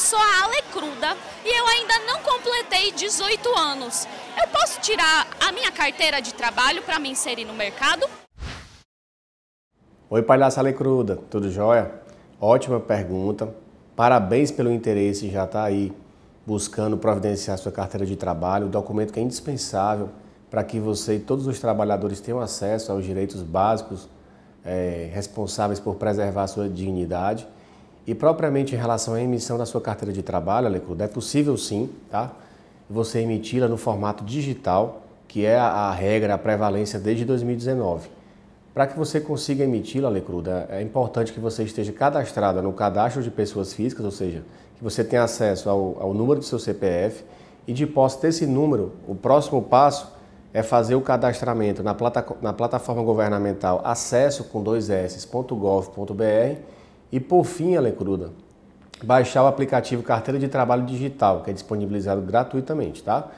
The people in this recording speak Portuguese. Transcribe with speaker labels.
Speaker 1: sou a Ale Cruda e eu ainda não completei 18 anos. Eu posso tirar a minha carteira de trabalho para me inserir no mercado?
Speaker 2: Oi, palhaça Ale Cruda, tudo jóia? Ótima pergunta. Parabéns pelo interesse, já está aí buscando providenciar sua carteira de trabalho, um documento que é indispensável para que você e todos os trabalhadores tenham acesso aos direitos básicos é, responsáveis por preservar sua dignidade. E propriamente em relação à emissão da sua carteira de trabalho, Alecrudo, é possível sim, tá? Você emiti-la no formato digital, que é a, regra, a prevalência desde 2019. Para que você consiga emiti-la, Alecruda, é importante que você esteja cadastrada no cadastro de pessoas físicas, ou seja, que você tenha acesso ao, ao número do seu CPF e de posse desse número, o próximo passo é fazer o cadastramento na, plata, na plataforma governamental acesso com dois s.gov.br e por fim, Alecruda, baixar o aplicativo Carteira de Trabalho Digital, que é disponibilizado gratuitamente, tá?